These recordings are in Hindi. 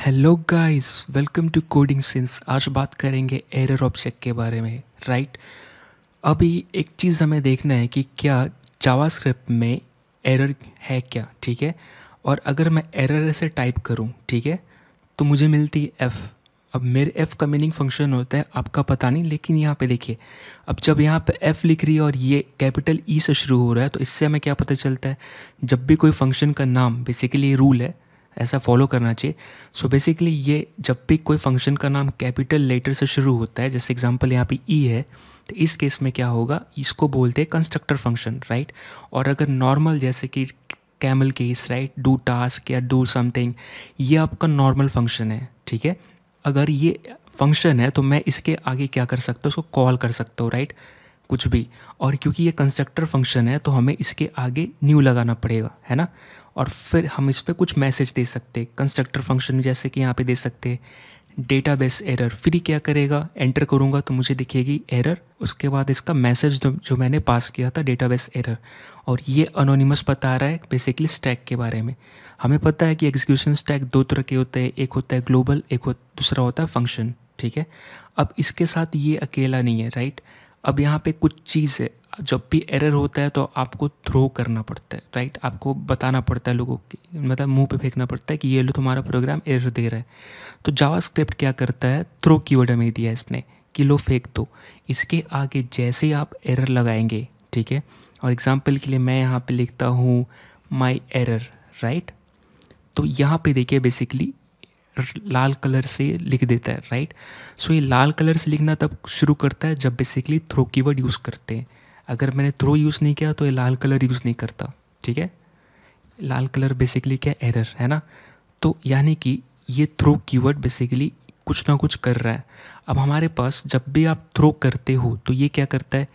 Hello guys welcome to coding since आज बात करेंगे एरर ऑब्जेक्ट के बारे में राइट right? अभी एक चीज़ हमें देखना है कि क्या जावास्क्रिप्ट में एरर है क्या ठीक है और अगर मैं एरर से टाइप करूं ठीक है तो मुझे मिलती है एफ़ अब मेरे एफ़ का मीनिंग फंक्शन होता है आपका पता नहीं लेकिन यहाँ पे देखिए अब जब यहाँ पे एफ़ लिख रही है और ये कैपिटल ई e से शुरू हो रहा है तो इससे हमें क्या पता चलता है जब भी कोई फंक्शन का नाम बेसिकली रूल है ऐसा फॉलो करना चाहिए सो so बेसिकली ये जब भी कोई फंक्शन का नाम कैपिटल लेटर से शुरू होता है जैसे एग्जांपल यहाँ पे ई e है तो इस केस में क्या होगा इसको बोलते हैं कंस्ट्रक्टर फंक्शन राइट और अगर नॉर्मल जैसे कि camel case right do task या डू समथिंग ये आपका नॉर्मल फंक्शन है ठीक है अगर ये फंक्शन है तो मैं इसके आगे क्या कर सकता हूँ उसको कॉल कर सकता हूँ राइट कुछ भी और क्योंकि ये कंस्ट्रक्टर फंक्शन है तो हमें इसके आगे न्यू लगाना पड़ेगा है ना और फिर हम इस पर कुछ मैसेज दे सकते कंस्ट्रक्टर फंक्शन में जैसे कि यहाँ पे दे सकते डेटा बेस एरर फिर क्या करेगा एंटर करूँगा तो मुझे दिखेगी एरर उसके बाद इसका मैसेज जो मैंने पास किया था डेटा बेस एरर और ये अनोनिमस बता रहा है बेसिकली स्टैक के बारे में हमें पता है कि एग्जीक्यूशन स्टैक दो तरह के होते हैं एक होता है ग्लोबल एक हो दूसरा होता है फंक्शन ठीक है अब इसके साथ ये अकेला नहीं है राइट right? अब यहाँ पे कुछ चीज़ है जब भी एरर होता है तो आपको थ्रो करना पड़ता है राइट आपको बताना पड़ता है लोगों की मतलब मुंह पे फेंकना पड़ता है कि ये लो तुम्हारा प्रोग्राम एरर दे रहा है तो जावास्क्रिप्ट क्या करता है थ्रो कीवर्ड हमें दिया इसने कि लो फेंक दो इसके आगे जैसे ही आप एरर लगाएंगे ठीक है और एग्ज़ाम्पल के लिए मैं यहाँ पर लिखता हूँ माई एरर राइट तो यहाँ पर देखिए बेसिकली लाल कलर से लिख देता है राइट सो ये लाल कलर से लिखना तब शुरू करता है जब बेसिकली थ्रो कीवर्ड यूज़ करते हैं अगर मैंने थ्रो यूज़ नहीं किया तो ये लाल कलर यूज़ नहीं करता ठीक है लाल कलर बेसिकली क्या एरर है ना तो यानी कि ये थ्रो कीवर्ड बेसिकली कुछ ना कुछ कर रहा है अब हमारे पास जब भी आप थ्रो करते हो तो ये क्या करता है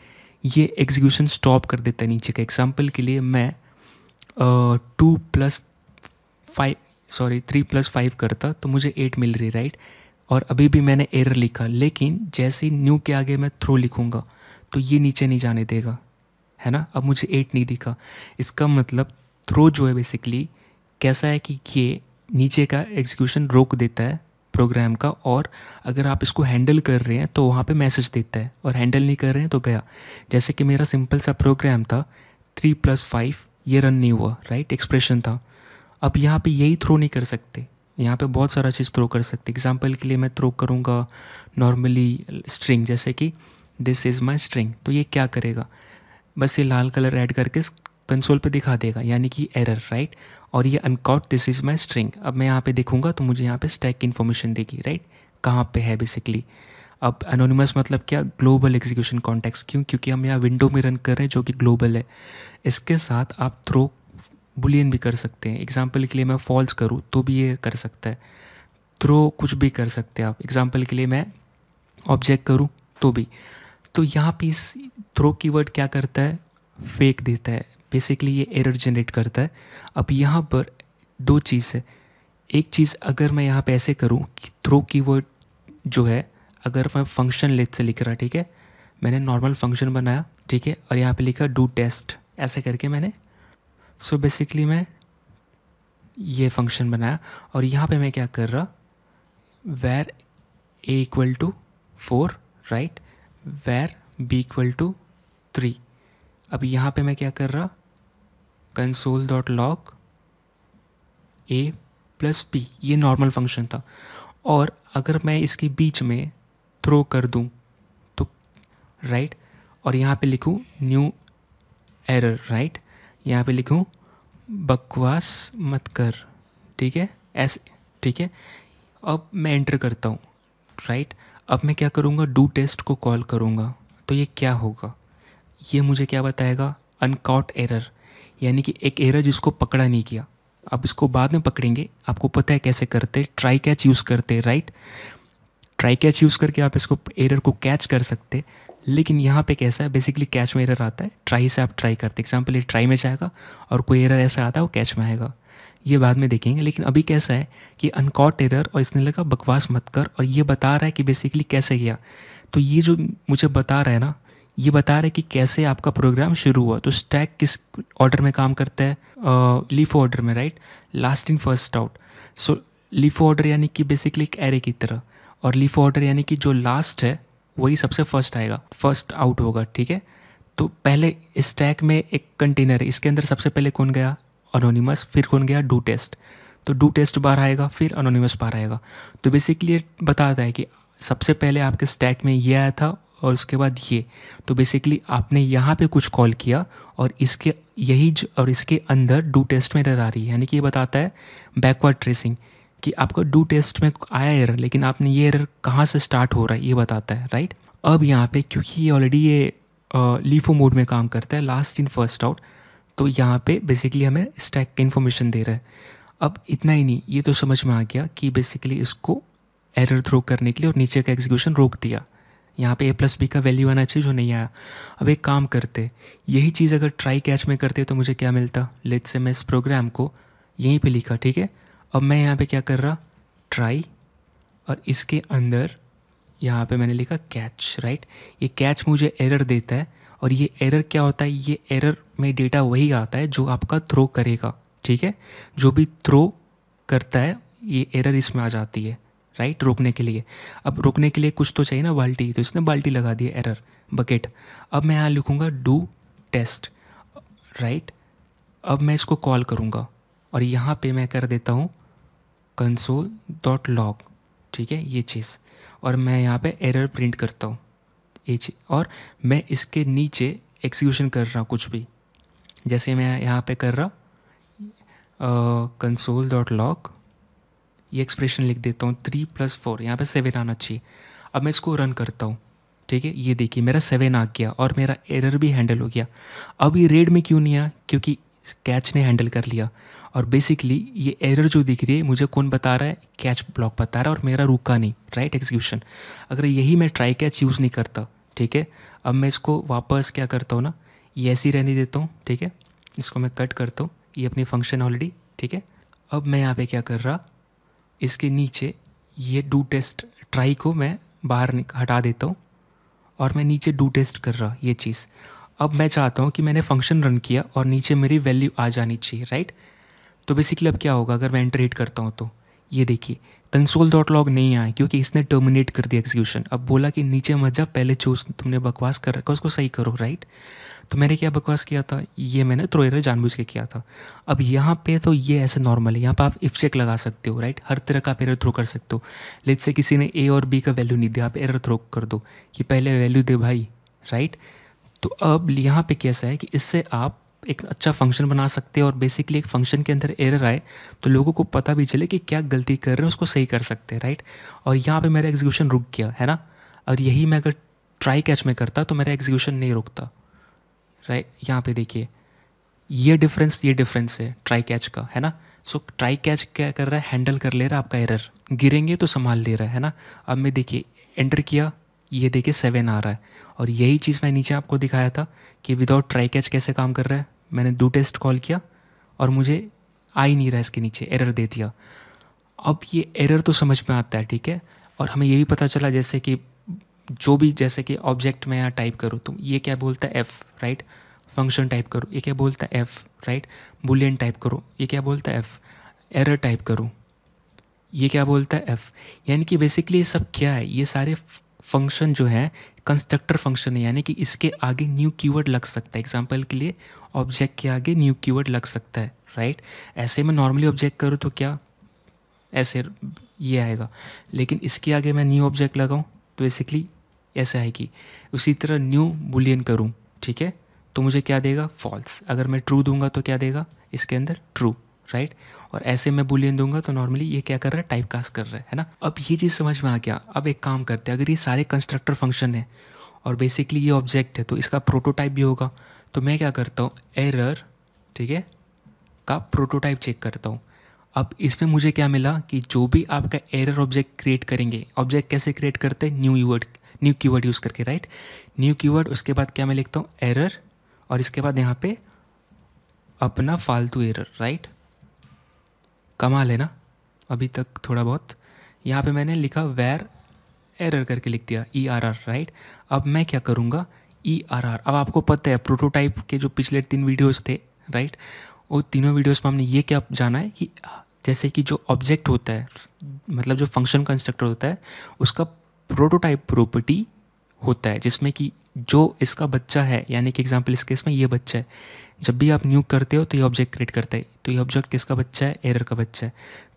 ये एग्जीक्यूशन स्टॉप कर देता है नीचे का एग्जाम्पल के लिए मैं two plus five sorry three plus five करता तो मुझे एट मिल रही राइट और अभी भी मैंने एरर लिखा लेकिन जैसे ही न्यू के आगे मैं थ्रो लिखूँगा तो ये नीचे नहीं जाने देगा है ना अब मुझे एट नहीं दिखा इसका मतलब थ्रो जो है बेसिकली कैसा है कि ये नीचे का एग्जीक्यूशन रोक देता है प्रोग्राम का और अगर आप इसको हैंडल कर रहे हैं तो वहाँ पे मैसेज देता है और हैंडल नहीं कर रहे हैं तो गया जैसे कि मेरा सिंपल सा प्रोग्राम था थ्री प्लस फाइव ये रन नहीं हुआ राइट एक्सप्रेशन था अब यहाँ पे यही थ्रो नहीं कर सकते यहाँ पे बहुत सारा चीज़ थ्रो कर सकते एग्जाम्पल के लिए मैं थ्रो करूँगा नॉर्मली स्ट्रिंग जैसे कि दिस इज़ माई स्ट्रिंग तो ये क्या करेगा बस ये लाल कलर ऐड करके कंसोल पे दिखा देगा यानी कि एरर राइट और ये uncaught this is my string अब मैं यहाँ पे देखूँगा तो मुझे यहाँ पे स्टैक की इन्फॉर्मेशन देगी राइट कहाँ पे है बेसिकली अब अनोनिमस मतलब क्या ग्लोबल एग्जीक्यूशन कॉन्टेक्स क्यों क्योंकि हम यहाँ विंडो में रन कर रहे हैं जो कि ग्लोबल है इसके साथ आप थ्रो बुलियन भी कर सकते हैं एग्जाम्पल के लिए मैं फॉल्स करूँ तो भी ये कर सकता है थ्रो कुछ भी कर सकते हैं आप एग्जाम्पल के लिए मैं ऑब्जेक्ट करूँ तो भी तो यहाँ पे इस थ्रो कीवर्ड क्या करता है फेक देता है बेसिकली ये एरर जनरेट करता है अब यहाँ पर दो चीज़ है एक चीज़ अगर मैं यहाँ पे ऐसे करूँ कि थ्रो कीवर्ड जो है अगर मैं फंक्शन लेथ से लिख रहा ठीक है मैंने नॉर्मल फंक्शन बनाया ठीक है और यहाँ पे लिखा डू टेस्ट ऐसे करके मैंने सो so बेसिकली मैं ये फंक्शन बनाया और यहाँ पे मैं क्या कर रहा var A equal to four right var B equal to three अब यहाँ पे मैं क्या कर रहा console dot log A plus B ये नॉर्मल फंक्शन था और अगर मैं इसके बीच में थ्रो कर दूँ तो राइट right? और यहाँ पे लिखूँ न्यू एरर राइट यहाँ पे लिखूँ बकवास मत कर ठीक है ऐसे ठीक है अब मैं एंटर करता हूँ राइट अब मैं क्या करूँगा डू टेस्ट को कॉल करूँगा तो ये क्या होगा ये मुझे क्या बताएगा अनकाउट एरर यानी कि एक एरर जिसको पकड़ा नहीं किया अब इसको बाद में पकड़ेंगे आपको पता है कैसे करते ट्राई कैच यूज़ करते राइट ट्राई कैच यूज़ करके आप इसको एरर को कैच कर सकते लेकिन यहाँ पे कैसा है बेसिकली कैच में एरर आता है ट्राई से आप ट्राई करते एग्जाम्पल ये ट्राई में जाएगा और कोई एरर ऐसा आता है वो कैच में आएगा ये बाद में देखेंगे लेकिन अभी कैसा है कि अनकॉट एरर और इसने लगा बकवास मत कर और ये बता रहा है कि बेसिकली कैसे किया तो ये जो मुझे बता रहा है ना ये बता रहा है कि कैसे आपका प्रोग्राम शुरू हुआ तो स्टैक किस ऑर्डर में काम करता है लीफ ऑर्डर में right last in first out so LIFO order यानी कि बेसिकली एक एरे की तरह और लीफ ऑर्डर यानी कि जो लास्ट है वही सबसे फर्स्ट आएगा फर्स्ट आउट होगा ठीक है तो पहले स्टैक में एक कंटेनर है इसके अंदर सबसे पहले कौन गया अनोनीमस फिर कौन गया डू टेस्ट तो डू टेस्ट बाहर आएगा फिर अनोनीमस बाहर आएगा तो बेसिकली ये बताता है कि सबसे पहले आपके स्टैक में ये आया था और उसके बाद ये तो बेसिकली आपने यहाँ पे कुछ कॉल किया और इसके यही और इसके अंदर डू टेस्ट में डर आ रही है यानी कि ये बताता है बैकवर्ड ट्रेसिंग कि आपका डू टेस्ट में आया एरर लेकिन आपने ये एरर कहाँ से स्टार्ट हो रहा है ये बताता है राइट अब यहाँ पे क्योंकि ये ऑलरेडी ये लीफो मोड में काम करता है लास्ट इन फर्स्ट आउट तो यहाँ पे बेसिकली हमें स्टैक का इन्फॉर्मेशन दे रहा है अब इतना ही नहीं ये तो समझ में आ गया कि बेसिकली इसको एरर थ्रो करने के लिए और नीचे का एग्जीक्यूशन रोक दिया यहाँ पे ए प्लस बी का वैल्यू आना चाहिए जो नहीं आया अब एक काम करते यही चीज़ अगर ट्राई कैच में करते तो मुझे क्या मिलता लेट से मैं इस प्रोग्राम को यहीं पे लिखा ठीक है अब मैं यहाँ पे क्या कर रहा ट्राई और इसके अंदर यहाँ पे मैंने लिखा कैच राइट ये कैच मुझे एरर देता है और ये एरर क्या होता है ये एरर में डेटा वही आता है जो आपका थ्रो करेगा ठीक है जो भी थ्रो करता है ये एरर इसमें आ जाती है राइट रोकने के लिए अब रोकने के लिए कुछ तो चाहिए ना बाल्टी तो इसने बाल्टी लगा दी एरर बकेट अब मैं यहाँ लिखूँगा डू टेस्ट राइट अब मैं इसको कॉल करूँगा और यहाँ पे मैं कर देता हूँ कंसोल डॉट लॉग ठीक है ये चीज़ और मैं यहाँ पे एरर प्रिंट करता हूँ ये चीज़ और मैं इसके नीचे एग्जीक्यूशन कर रहा हूँ कुछ भी जैसे मैं यहाँ पे कर रहा कंसोल डॉट लॉग ये एक्सप्रेशन लिख देता हूँ थ्री प्लस फोर यहाँ पर सेवन आना चाहिए अब मैं इसको रन करता हूँ ठीक है ये देखिए मेरा सेवन आ गया और मेरा एरर भी हैंडल हो गया अब ये रेड में क्यों नहीं आया क्योंकि कैच ने हैंडल कर लिया और बेसिकली ये एरर जो दिख रही है मुझे कौन बता रहा है कैच ब्लॉक बता रहा है और मेरा रुका नहीं राइट एग्जीक्यूशन अगर यही मैं ट्राई कैच यूज़ नहीं करता ठीक है अब मैं इसको वापस क्या करता हूँ ना ये ऐसे ही रहने देता हूँ ठीक है इसको मैं कट करता हूँ ये अपनी फंक्शन ऑलरेडी ठीक है अब मैं यहाँ पे क्या कर रहा इसके नीचे ये डू टेस्ट ट्राई को मैं बाहर हटा देता हूँ और मैं नीचे डू टेस्ट कर रहा ये चीज़ अब मैं चाहता हूँ कि मैंने फंक्शन रन किया और नीचे मेरी वैल्यू आ जानी चाहिए राइट तो बेसिकली अब क्या होगा अगर मैं एंटर हिट करता हूँ तो ये देखिए कंसोल डॉट लॉग नहीं आए क्योंकि इसने टर्मिनेट कर दिया एग्जीक्यूशन अब बोला कि नीचे मत जा पहले चूज तुमने बकवास कर रखा उसको सही करो राइट तो मैंने क्या बकवास किया था ये मैंने थ्रोएर जानबूझ के किया था अब यहाँ पे तो ये ऐसे नॉर्मल है यहाँ पर आप इफ चेक लगा सकते हो राइट हर तरह का आप एरर थ्रो कर सकते हो लेट से किसी ने ए और बी का वैल्यू नहीं दिया आप एरर थ्रो कर दो कि पहले वैल्यू दे भाई राइट तो अब यहाँ पे कैसा है कि इससे आप एक अच्छा फंक्शन बना सकते हैं और बेसिकली एक फंक्शन के अंदर एरर आए तो लोगों को पता भी चले कि क्या गलती कर रहे हैं उसको सही कर सकते हैं राइट और यहाँ पे मेरा एग्जीक्यूशन रुक गया है ना और यही मैं अगर ट्राई कैच में करता तो मेरा एग्जीक्यूशन नहीं रुकता राइट यहाँ पे देखिए ये डिफरेंस ये डिफरेंस है ट्राई कैच का है ना सो ट्राई कैच क्या कर रहा है हैंडल कर ले रहा है आपका एरर गिरेंगे तो संभाल ले रहा है ना अब मैं देखिए एंटर किया ये देखिए सेवन आ रहा है और यही चीज़ मैं नीचे आपको दिखाया था कि विदाउट ट्राई कैच कैसे काम कर रहा है मैंने डू टेस्ट कॉल किया और मुझे आ ही नहीं रहा इसके नीचे एरर दे दिया अब ये एरर तो समझ में आता है ठीक है और हमें ये भी पता चला जैसे कि जो भी जैसे कि ऑब्जेक्ट मैं यहाँ टाइप करूँ तो ये क्या बोलता है एफ़ राइट फंक्शन टाइप करो ये क्या बोलता है एफ़ राइट बुलियन टाइप करो ये क्या बोलता है एफ़ एरर टाइप करो ये क्या बोलता है एफ़ यानी कि बेसिकली ये सब क्या है ये सारे फंक्शन जो है कंस्ट्रक्टर फंक्शन है यानी कि इसके आगे न्यू कीवर्ड लग सकता है एग्जाम्पल के लिए ऑब्जेक्ट के आगे न्यू कीवर्ड लग सकता है राइट ऐसे मैं नॉर्मली ऑब्जेक्ट करूँ तो क्या ऐसे ये आएगा लेकिन इसके आगे मैं न्यू ऑब्जेक्ट लगाऊँ तो बेसिकली ऐसा है कि उसी तरह न्यू बुलियन करूँ ठीक है तो मुझे क्या देगा फॉल्स अगर मैं ट्रू दूंगा तो क्या देगा इसके अंदर ट्रू राइट और ऐसे मैं बुलियन दूंगा तो नॉर्मली ये क्या कर रहा है टाइप कास्ट कर रहा है है ना अब ये चीज़ समझ में आ गया अब एक काम करते हैं अगर ये सारे कंस्ट्रक्टर फंक्शन है और बेसिकली ये ऑब्जेक्ट है तो इसका प्रोटोटाइप भी होगा तो मैं क्या करता हूँ एरर ठीक है का प्रोटोटाइप चेक करता हूँ अब इसमें मुझे क्या मिला कि जो भी आपका एरर ऑब्जेक्ट क्रिएट करेंगे ऑब्जेक्ट कैसे क्रिएट करते हैं new keyword new keyword use करके राइट न्यू कीवर्ड उसके बाद क्या मैं लिखता हूँ एरर और इसके बाद यहाँ पे अपना फालतू एरर राइट कमा लेना अभी तक थोड़ा बहुत यहाँ पे मैंने लिखा वेर एरर करके लिख दिया ई आर आर राइट अब मैं क्या करूँगा ई आर आर अब आपको पता है प्रोटोटाइप के जो पिछले तीन वीडियोस थे राइट वो तीनों वीडियोस में हमने ये क्या जाना है कि जैसे कि जो ऑब्जेक्ट होता है मतलब जो फंक्शन कंस्ट्रक्टर होता है उसका प्रोटोटाइप प्रॉपर्टी होता है जिसमें कि जो इसका बच्चा है यानी कि एग्जाम्पल इस केस में ये बच्चा है जब भी आप न्यू करते हो तो ये ऑब्जेक्ट क्रिएट करता है तो ये ऑब्जेक्ट किसका बच्चा है एरर का बच्चा है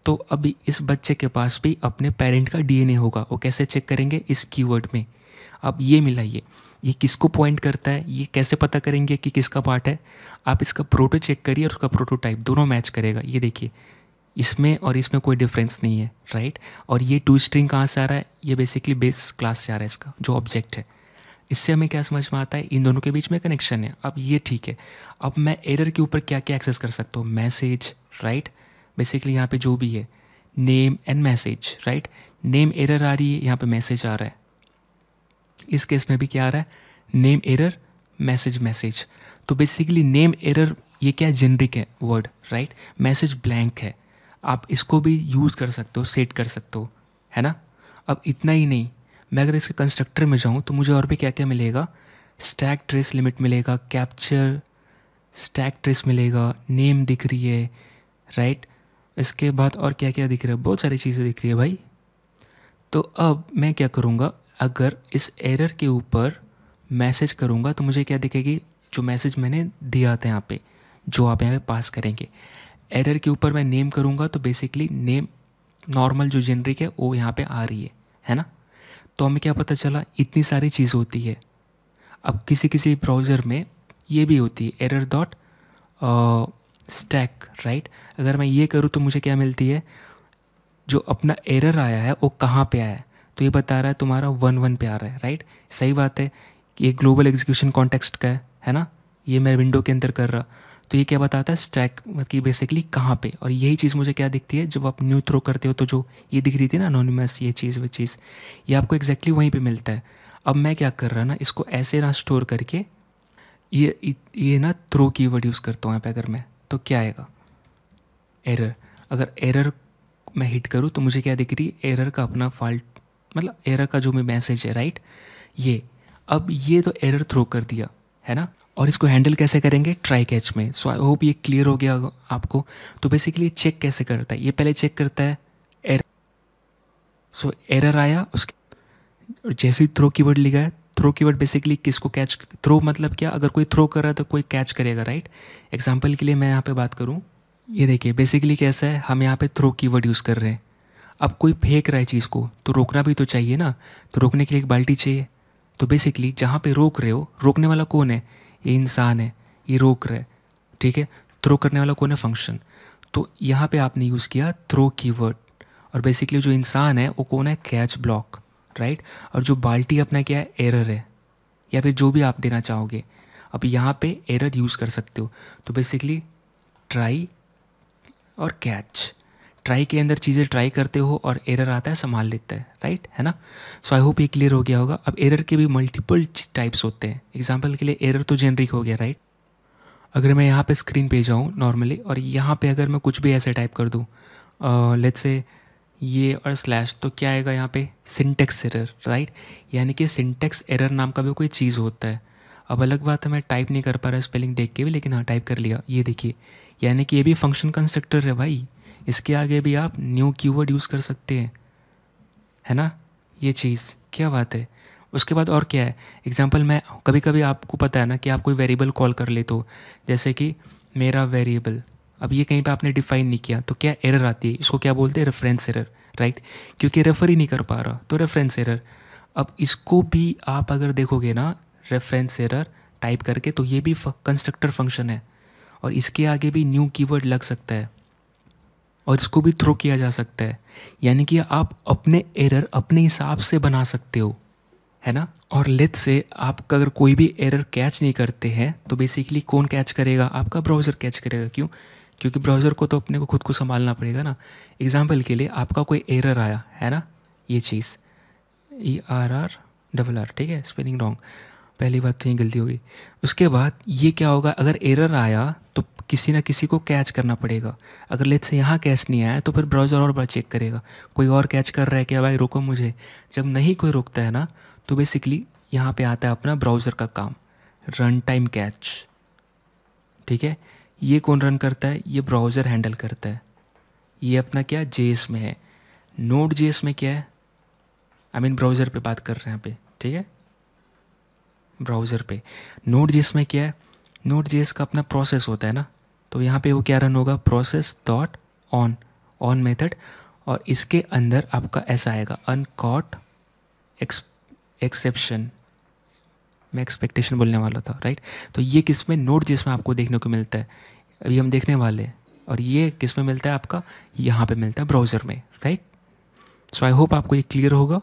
तो अभी इस बच्चे के पास भी अपने पेरेंट का डी होगा वो कैसे चेक करेंगे इस कीवर्ड में अब ये मिलाइए ये किसको पॉइंट करता है ये कैसे पता करेंगे कि किसका पार्ट है आप इसका प्रोटो चेक करिए और उसका प्रोटोटाइप दोनों मैच करेगा ये देखिए इसमें और इसमें कोई डिफरेंस नहीं है राइट और ये टू स्ट्रिंग कहाँ से आ रहा है ये बेसिकली बेस क्लास से आ रहा है इसका जो ऑब्जेक्ट है इससे हमें क्या समझ में आता है इन दोनों के बीच में कनेक्शन है अब ये ठीक है अब मैं एरर के ऊपर क्या क्या एक्सेस कर सकता हूँ मैसेज राइट बेसिकली यहाँ पे जो भी है name and message right name error आ रही है यहाँ पे मैसेज आ रहा है इस केस में भी क्या आ रहा है नेम एरर मैसेज मैसेज तो बेसिकली नेम एरर ये क्या जेनरिक है वर्ड राइट मैसेज ब्लैंक है आप इसको भी यूज़ कर सकते हो सेट कर सकते हो है ना अब इतना ही नहीं मैं अगर इसके कंस्ट्रक्टर में जाऊँ तो मुझे और भी क्या क्या मिलेगा स्टैक ट्रेस लिमिट मिलेगा कैप्चर स्टैक ट्रेस मिलेगा नेम दिख रही है राइट इसके बाद और क्या क्या दिख रहा है बहुत सारी चीज़ें दिख रही है भाई तो अब मैं क्या करूँगा अगर इस एरर के ऊपर मैसेज करूँगा तो मुझे क्या दिखेगी जो मैसेज मैंने दिया था यहाँ पे जो आप यहाँ पे पास करेंगे एरर के ऊपर मैं नेम करूँगा तो बेसिकली नेम नॉर्मल जो जेनरिक है वो यहाँ पे आ रही है है ना तो हमें क्या पता चला इतनी सारी चीज़ होती है अब किसी किसी ब्राउज़र में ये भी होती है एरर डॉट स्टैक राइट अगर मैं ये करूँ तो मुझे क्या मिलती है जो अपना एरर आया है वो कहाँ पे आया है तो ये बता रहा है तुम्हारा वन वन पे आ रहा है राइट सही बात है कि ये ग्लोबल एग्जीक्यूशन कॉन्टेक्स्ट का है है ना ये मैं विंडो के अंदर कर रहा तो ये क्या बताता है स्टैक मतलब कि बेसिकली कहाँ पे और यही चीज़ मुझे क्या दिखती है जब आप न्यू थ्रो करते हो तो जो ये दिख रही थी ना अनोनीमस ये चीज़ वो चीज़ ये आपको एक्जैक्टली वहीं पे मिलता है अब मैं क्या कर रहा ना इसको ऐसे ना स्टोर करके ये ये ना थ्रो की वर्ड यूज़ करता हूँ यहाँ पे अगर मैं तो क्या आएगा एरर अगर एरर मैं हिट करूँ तो मुझे क्या दिख रही है एरर का अपना फॉल्ट मतलब एरर का जो मैं मैसेज है राइट ये अब ये तो एरर थ्रो कर दिया है ना और इसको हैंडल कैसे करेंगे ट्राई कैच में सो आई होप ये क्लियर हो गया आपको तो बेसिकली चेक कैसे करता है ये पहले चेक करता है एर सो एरर आया उसके जैसे ही थ्रो कीवर्ड लिखा है थ्रो कीवर्ड बेसिकली किसको कैच थ्रो मतलब क्या अगर कोई थ्रो कर रहा है तो कोई कैच करेगा राइट एग्जाम्पल के लिए मैं यहाँ पर बात करूँ ये देखिए बेसिकली कैसा है हम यहाँ पर थ्रो कीवर्ड यूज़ कर रहे हैं अब कोई फेंक रहा है चीज़ को तो रोकना भी तो चाहिए ना तो रोकने के लिए एक बाल्टी चाहिए तो बेसिकली जहाँ पे रोक रहे हो रोकने वाला कौन है ये इंसान है ये रोक रहा है ठीक है थ्रो करने वाला कौन है फंक्शन तो यहाँ पे आपने यूज़ किया थ्रो कीवर्ड और बेसिकली जो इंसान है वो कौन है कैच ब्लॉक राइट और जो बाल्टी अपना क्या है एरर है या फिर जो भी आप देना चाहोगे अब यहाँ पे एरर यूज़ कर सकते हो तो बेसिकली ट्राई और कैच ट्राई के अंदर चीज़ें ट्राई करते हो और एरर आता है संभाल लेते हैं राइट है ना सो आई होप ये क्लियर हो गया होगा अब एरर के भी मल्टीपल टाइप्स होते हैं एग्जाम्पल के लिए एरर तो जेनरिक हो गया राइट अगर मैं यहाँ पे स्क्रीन पे जाऊँ नॉर्मली और यहाँ पे अगर मैं कुछ भी ऐसे टाइप कर दूँ लेट्स से ये और स्लैश तो क्या आएगा यहाँ पे सिंटेक्स एरर राइट यानी कि सिंटेक्स एरर नाम का भी कोई चीज़ होता है अब अलग बात है मैं टाइप नहीं कर पा रहा स्पेलिंग देख के भी लेकिन हाँ टाइप कर लिया ये देखिए यानी कि ये भी फंक्शन कंस्ट्रक्टर है भाई इसके आगे भी आप न्यू कीवर्ड यूज़ कर सकते हैं है ना ये चीज़ क्या बात है उसके बाद और क्या है एग्जाम्पल मैं कभी कभी आपको पता है ना कि आप कोई वेरिएबल कॉल कर ले तो जैसे कि मेरा वेरिएबल अब ये कहीं पे आपने डिफाइन नहीं किया तो क्या एरर आती है इसको क्या बोलते हैं रेफरेंस एरर राइट क्योंकि रेफ़र ही नहीं कर पा रहा तो रेफरेंस एरर अब इसको भी आप अगर देखोगे ना रेफरेंस एरर टाइप करके तो ये भी कंस्ट्रक्टर फंक्शन है और इसके आगे भी न्यू कीवर्ड लग सकता है और इसको भी थ्रो किया जा सकता है यानी कि आप अपने एरर अपने हिसाब से बना सकते हो है ना और लेट से आप अगर कोई भी एरर कैच नहीं करते हैं तो बेसिकली कौन कैच करेगा आपका ब्राउज़र कैच करेगा क्यों क्योंकि ब्राउज़र को तो अपने को खुद को संभालना पड़ेगा ना एग्जाम्पल के लिए आपका कोई एरर आया है ना ये चीज़ E R R double R ठीक है स्पेलिंग रॉन्ग पहली बात तो ये गलती होगी उसके बाद ये क्या होगा अगर एरर आया तो किसी ना किसी को कैच करना पड़ेगा अगर लेट से यहाँ कैच नहीं आया तो फिर ब्राउज़र और बार चेक करेगा कोई और कैच कर रहा है क्या भाई रोको मुझे जब नहीं कोई रोकता है ना तो बेसिकली यहाँ पे आता है अपना ब्राउज़र का काम रन टाइम कैच ठीक है ये कौन रन करता है ये ब्राउज़र हैंडल करता है ये अपना क्या जे में है नोट जे में क्या है आई मीन ब्राउज़र पर बात कर रहे हैं यहाँ पे ठीक है ब्राउज़र पे नोट जेस में क्या है नोट जेस का अपना प्रोसेस होता है ना तो यहाँ पे वो क्या रन होगा process dot on on method और इसके अंदर आपका ऐसा आएगा अनकॉट एक्सेप्शन मैं एक्सपेक्टेशन बोलने वाला था राइट तो ये किस में नोट जिसमें आपको देखने को मिलता है अभी हम देखने वाले हैं और ये किस में मिलता है आपका यहाँ पे मिलता है ब्राउज़र में राइट सो आई होप आपको ये क्लियर होगा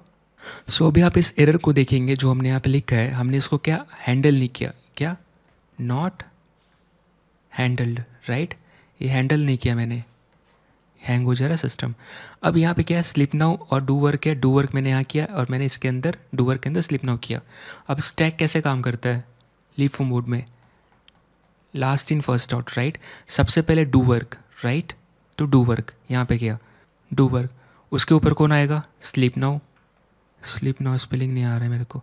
सो so, अभी आप इस एरर को देखेंगे जो हमने यहाँ पे लिखा है हमने इसको क्या हैंडल नहीं किया क्या नॉट हैंडल्ड राइट ये हैंडल नहीं किया मैंने हैंग हो जा रहा सिस्टम अब यहाँ पे क्या है स्लिप नाउ और डू वर्क है डू वर्क मैंने यहाँ किया और मैंने इसके अंदर डू वर्क के अंदर स्लिप नाउ किया अब स्टैक कैसे काम करता है लीफ मोड में last in first out right सबसे पहले डू वर्क राइट तो डू वर्क यहाँ पे किया डू वर्क उसके ऊपर कौन आएगा slip now slip now spelling नहीं आ रहा है मेरे को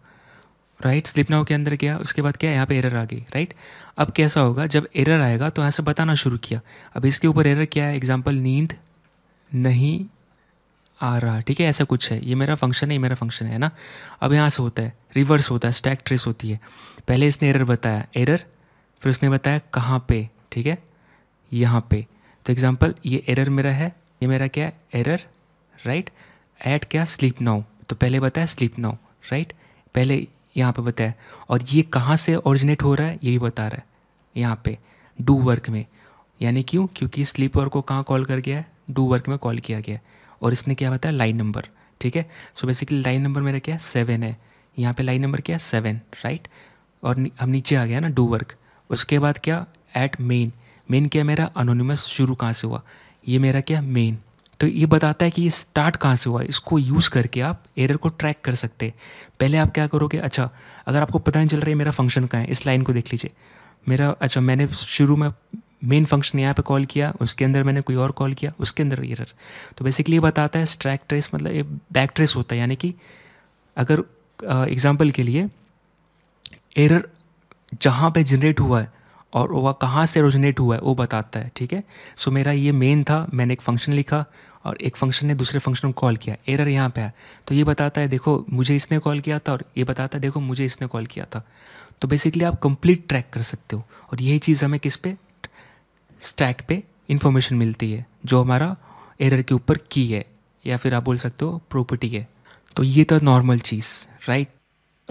राइट स्लिप नाउ के अंदर गया उसके बाद क्या यहाँ पे एरर आ गई राइट अब कैसा होगा जब एरर आएगा तो यहाँ से बताना शुरू किया अब इसके ऊपर एरर क्या है एग्जाम्पल नींद नहीं आ रहा ठीक है ऐसा कुछ है ये मेरा फंक्शन है ये मेरा फंक्शन है ना अब यहाँ से होता है रिवर्स होता है स्टैक ट्रेस होती है पहले इसने एरर बताया एरर फिर उसने बताया कहाँ पे ठीक है यहाँ पे तो एग्ज़ाम्पल ये एरर मेरा है ये मेरा क्या है एरर राइट एट क्या स्लीप नाउ तो पहले बताया स्लीप नाउ राइट पहले यहाँ पे बताया और ये कहाँ से ओरिजिनेट हो रहा है ये भी बता रहा है यहाँ पे डू वर्क में यानी क्यों क्योंकि स्लीप वर्क को कहाँ कॉल कर गया है डू वर्क में कॉल किया गया है और इसने क्या बताया लाइन नंबर ठीक है सो बेसिकली लाइन नंबर मेरा क्या है सेवन है यहाँ पे लाइन नंबर क्या है सेवन राइट और नि, हम नीचे आ गया ना डू वर्क उसके बाद क्या एट मेन मेन क्या मेरा अनोनिमस शुरू कहाँ से हुआ ये मेरा क्या मेन तो ये बताता है कि ये स्टार्ट कहाँ से हुआ है इसको यूज़ करके आप एरर को ट्रैक कर सकते हैं पहले आप क्या करोगे अच्छा अगर आपको पता नहीं चल रहा है मेरा फंक्शन कहाँ है इस लाइन को देख लीजिए मेरा अच्छा मैंने शुरू में मेन फंक्शन यहाँ पे कॉल किया उसके अंदर मैंने कोई और कॉल किया उसके अंदर एरर तो बेसिकली ये बताता है स्ट्रैक ट्रेस मतलब ये बैक ट्रेस होता है यानी कि अगर एग्जाम्पल के लिए एरर जहाँ पे जनरेट हुआ है और वह कहाँ से ओरिजिनेट हुआ है वो बताता है ठीक है सो मेरा ये मेन था मैंने एक फंक्शन लिखा और एक फंक्शन ने दूसरे फंक्शन को कॉल किया एरर यहाँ पे है तो ये बताता है देखो मुझे इसने कॉल किया था और ये बताता है देखो मुझे इसने कॉल किया था तो बेसिकली आप कंप्लीट ट्रैक कर सकते हो और यही चीज़ हमें किस पे स्टैक पे इंफॉर्मेशन मिलती है जो हमारा एरर के ऊपर की है या फिर आप बोल सकते हो प्रॉपर्टी है तो ये तो नॉर्मल चीज़ राइट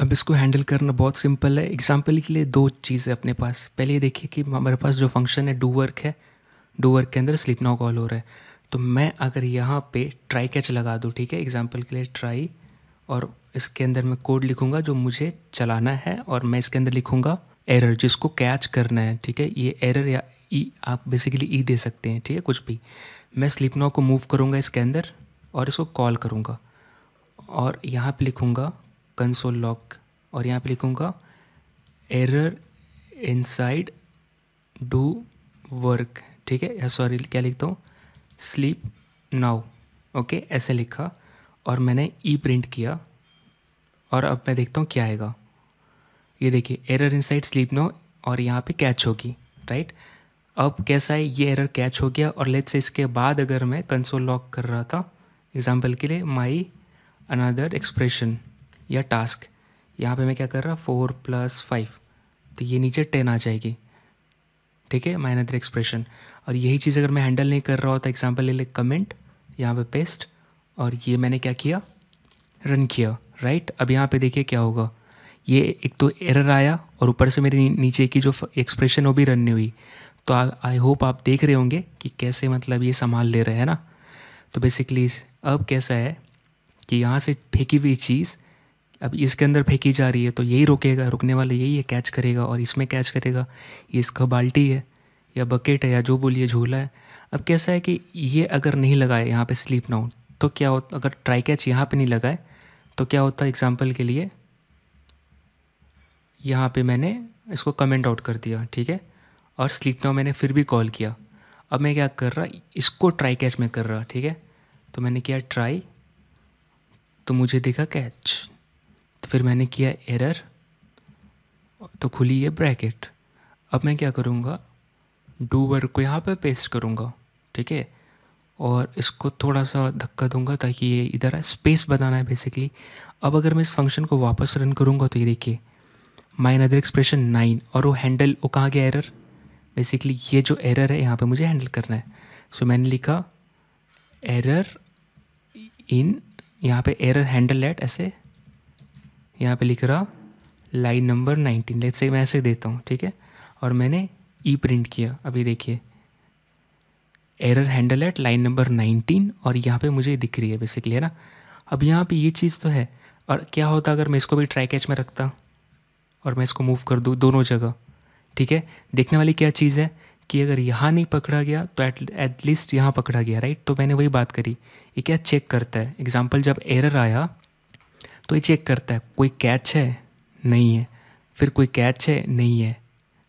अब इसको हैंडल करना बहुत सिंपल है एग्जाम्पल के लिए दो चीज़ है अपने पास पहले ये देखिए कि हमारे पास जो फंक्शन है डू वर्क है डू वर्क के अंदर स्लिप नाउ कॉल हो रहा है तो मैं अगर यहाँ पे ट्राई कैच लगा दूँ ठीक है एग्जाम्पल के लिए ट्राई और इसके अंदर मैं कोड लिखूँगा जो मुझे चलाना है और मैं इसके अंदर लिखूँगा एरर जिसको कैच करना है ठीक है ये एरर या ई e, आप बेसिकली ई e दे सकते हैं ठीक है कुछ भी मैं स्लिप नॉक को मूव करूँगा इसके अंदर और इसको कॉल करूँगा और यहाँ पर लिखूँगा कंसोल लॉक और यहाँ पर लिखूँगा एरर इनसाइड डू वर्क ठीक है सॉरी क्या लिखता हूँ स्लीप नाउ ओके ऐसे लिखा और मैंने ई प्रिंट किया और अब मैं देखता हूँ क्या आएगा ये देखिए एरर इनसाइड स्लीप नाउ और यहाँ पे कैच होगी राइट अब कैसा है ये एरर कैच हो गया और लेट्स इसके बाद अगर मैं कंसोल लॉक कर रहा था एग्जाम्पल के लिए माई अनदर एक्सप्रेशन या टास्क यहाँ पे मैं क्या कर रहा फोर प्लस फाइव तो ये नीचे टेन आ जाएगी ठीक है माई अदर एक्सप्रेशन और यही चीज़ अगर मैं हैंडल नहीं कर रहा हो तो एग्जाम्पल ले ले कमेंट यहाँ पे पेस्ट और ये मैंने क्या किया रन किया राइट अब यहाँ पे देखिए क्या होगा ये एक तो एरर आया और ऊपर से मेरे नीचे की जो एक्सप्रेशन वो भी रन नहीं हुई तो आई होप आप देख रहे होंगे कि कैसे मतलब ये संभाल ले रहे हैं ना तो बेसिकली अब कैसा है कि यहाँ से फेंकी हुई चीज़ अब इसके अंदर फेंकी जा रही है तो यही रोकेगा रुकने वाला यही है कैच करेगा और इसमें कैच करेगा ये इसका बाल्टी है या बकेट है या जो बोलिए झूला है अब कैसा है कि ये अगर नहीं लगाए यहाँ पे स्लीप हो तो क्या होता अगर ट्राई कैच यहाँ पे नहीं लगाए तो क्या होता है एग्ज़ाम्पल के लिए यहाँ पे मैंने इसको कमेंट आउट कर दिया ठीक है और स्लीप नाउ मैंने फिर भी कॉल किया अब मैं क्या कर रहा इसको ट्राई कैच में कर रहा ठीक है तो मैंने किया ट्राई तो मुझे देखा कैच फिर मैंने किया एरर तो खुली ये ब्रैकेट अब मैं क्या करूँगा डू वर्क को यहाँ पे पेस्ट करूँगा ठीक है और इसको थोड़ा सा धक्का दूंगा ताकि ये इधर आए स्पेस बनाना है बेसिकली अब अगर मैं इस फंक्शन को वापस रन करूँगा तो ये देखिए माइन अदर एक्सप्रेशन नाइन और वो हैंडल वो कहाँ गया एरर बेसिकली ये जो एरर है यहाँ पे मुझे हैंडल करना है सो so, मैंने लिखा एरर इन यहाँ पे एरर हैंडल एट ऐसे यहाँ पे लिख रहा लाइन नंबर नाइनटीन लेट से मैं ऐसे देता हूँ ठीक है और मैंने ई प्रिंट किया अभी देखिए error handle at line number nineteen और यहाँ पे मुझे दिख रही है बेसिकली है ना अब यहाँ पे ये चीज़ तो है और क्या होता अगर मैं इसको भी ट्राई कैच में रखता और मैं इसको मूव कर दूँ दोनों जगह ठीक है देखने वाली क्या चीज़ है कि अगर यहाँ नहीं पकड़ा गया तो एट एटलीस्ट यहाँ पकड़ा गया राइट तो मैंने वही बात करी ये क्या चेक करता है एग्जाम्पल जब एरर आया तो ये चेक करता है कोई कैच है नहीं है फिर कोई कैच है नहीं है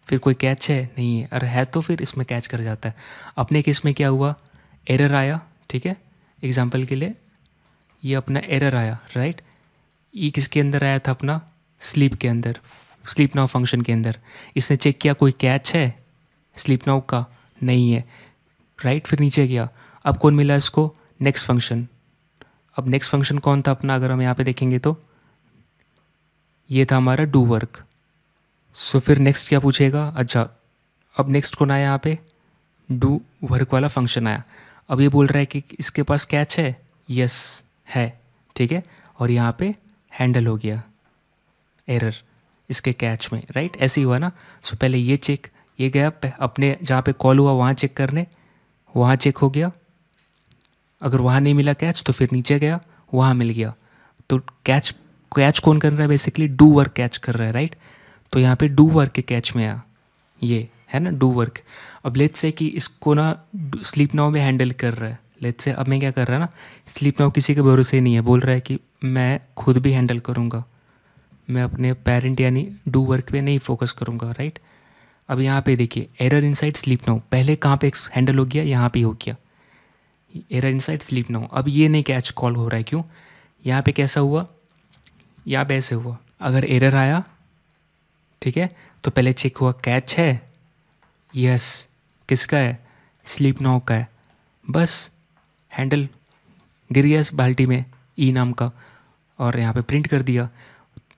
फिर कोई कैच है नहीं है अरे है तो फिर इसमें कैच कर जाता है अपने केस में क्या हुआ एरर आया ठीक है एग्जाम्पल के लिए ये अपना एरर आया राइट ये e किसके अंदर आया था अपना स्लीप के अंदर स्लीप नाउ फंक्शन के अंदर इसने चेक किया कोई कैच है स्लीप नाउ का नहीं है राइट फिर नीचे गया अब कौन मिला इसको नेक्स्ट फंक्शन अब नेक्स्ट फंक्शन कौन था अपना अगर हम यहाँ पे देखेंगे तो ये था हमारा डू वर्क सो फिर नेक्स्ट क्या पूछेगा अच्छा अब नेक्स्ट कौन आया यहाँ पे डू वर्क वाला फंक्शन आया अब ये बोल रहा है कि इसके पास कैच है यस है ठीक है और यहाँ पे हैंडल हो गया एरर इसके कैच में राइट ऐसे ही हुआ ना सो पहले ये चेक ये गया अपने जहाँ पे कॉल हुआ वहाँ चेक करने वहाँ चेक हो गया अगर वहाँ नहीं मिला कैच तो फिर नीचे गया वहाँ मिल गया तो कैच कैच कौन कर रहा है बेसिकली डू वर्क कैच कर रहा है राइट तो यहाँ पे डू वर्क के कैच में आया ये है ना डू वर्क अब लेट से कि इसको ना स्लीप नाव में हैंडल कर रहा है लेट से अब मैं क्या कर रहा है ना स्लीप नाव किसी के भरोसे नहीं है बोल रहा है कि मैं खुद भी हैंडल करूँगा मैं अपने पेरेंट यानी डू वर्क पे नहीं फोकस करूँगा राइट अब यहाँ पे देखिए एरर इनसाइड स्लीप नाउ पहले कहाँ पे हैंडल हो गया यहाँ पे हो गया एरर इनसाइड स्लीप ना हो अब ये नहीं कैच कॉल हो रहा है क्यों यहाँ पे कैसा हुआ यहाँ पे ऐसे हुआ अगर एरर आया ठीक है तो पहले चेक हुआ कैच है यस किसका है स्लीप नाउ का है बस हैंडल गिर गया बाल्टी में ई e नाम का और यहाँ पे प्रिंट कर दिया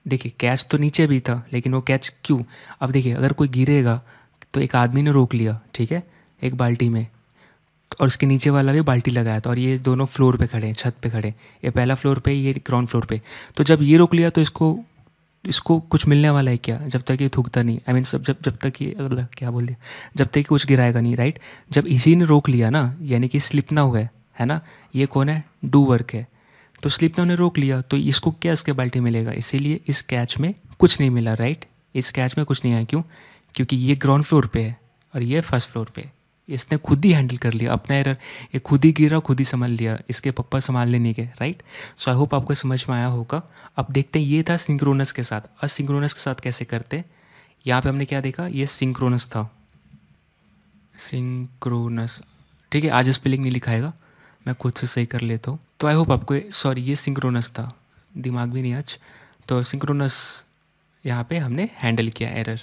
देखिए कैच तो नीचे भी था लेकिन वो कैच क्यों अब देखिए अगर कोई गिरेगा तो एक आदमी ने रोक लिया ठीक है एक बाल्टी में और उसके नीचे वाला भी बाल्टी लगाया था और ये दोनों फ्लोर पे खड़े हैं छत पे खड़े ये पहला फ्लोर पे ये ग्राउंड फ्लोर पे तो जब ये रोक लिया तो इसको इसको कुछ मिलने वाला है क्या जब तक ये थूकता नहीं आई I मीन mean, सब जब जब तक ये क्या बोल दिया जब तक कुछ गिराएगा नहीं राइट जब इसी ने रोक लिया ना यानी कि स्लिप ना हुआ है है ना ये कौन है डू वर्क है तो स्लिप ने उन्हें रोक लिया तो इसको क्या इसके बाल्टी मिलेगा इसीलिए इस कैच में कुछ नहीं मिला राइट इस कैच में कुछ नहीं आया क्यों क्योंकि ये ग्राउंड फ्लोर पे है और ये फर्स्ट फ्लोर पे है इसने खुद ही हैंडल कर लिया अपना एरर ये खुद ही गिरा खुद ही संभाल लिया इसके पप्पा संभालने नहीं गए राइट सो आई होप आपको समझ में आया होगा अब देखते हैं ये था सिंक्रोनस के साथ असिंक्रोनस के साथ कैसे करते यहाँ पे हमने क्या देखा ये सिंक्रोनस था सिंक्रोनस ठीक है आज स्पेलिंग नहीं लिखाएगा मैं खुद से सही कर लेता हूँ तो आई होप आपको सॉरी ये सिंक्रोनस था दिमाग भी नहीं आज तो सिंक्रोनस यहाँ पे हमने हैंडल किया एरर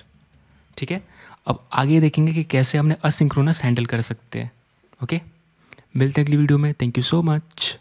ठीक है अब आगे देखेंगे कि कैसे हमने असिंक्रोनस हैंडल कर सकते हैं ओके मिलते हैं अगली वीडियो में थैंक यू सो मच